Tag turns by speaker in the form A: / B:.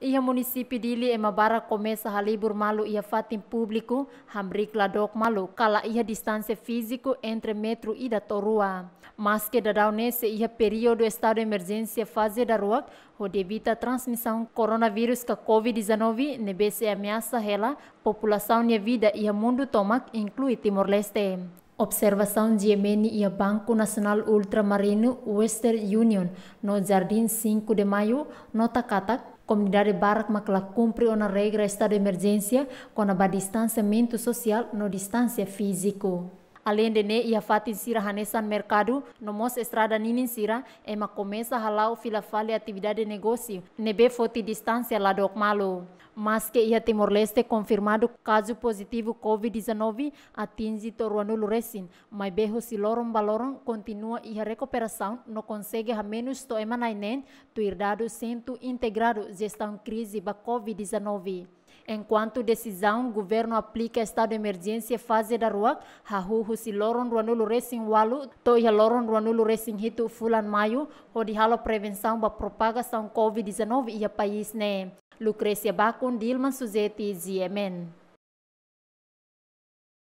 A: Ia munisipi dili ema bara komesa halibur malu ia fatim publiku hambrik ladok malu, kala ia distanse fiziku entre metro ida torua. Mas que da daunese ia período estado de fase da ho onde evita a transmissão coronavírus ka COVID-19, nebese ameaça hela população e vida ia mundo tomak inclui Timor-Leste. Observação de Yemeni e a Banco Nacional Ultramarino Western Union no Jardim 5 de Maio, nota Katak, Comunidade Barrac Macla cumpre uma regra estado de emergência com a distanciamento social no distância físico. Além de ne ia fatin sira hanesan mercado, mos estrada ninin sira, ema começa halau fila fale atividade de negócio, nebe foti distância lá do malo mas que ia Timor-Leste confirmado caso positivo COVID-19 atinge Toruanulu recém, mas berro se lorom balorom continua e a recuperação não consegue a menos to emanainen tuir irdado sendo integrado gestão crise da COVID-19. Enquanto decisão, governo aplica estado de emergência fase da rua, hahu husi loron ruanulo resin walu, toia loron ruanulu resin hito fulan maio, hodi halo prevenção da propagação COVID-19 e a país né. Lucrezia Bacon, Dilman Suzeti, Ziemen.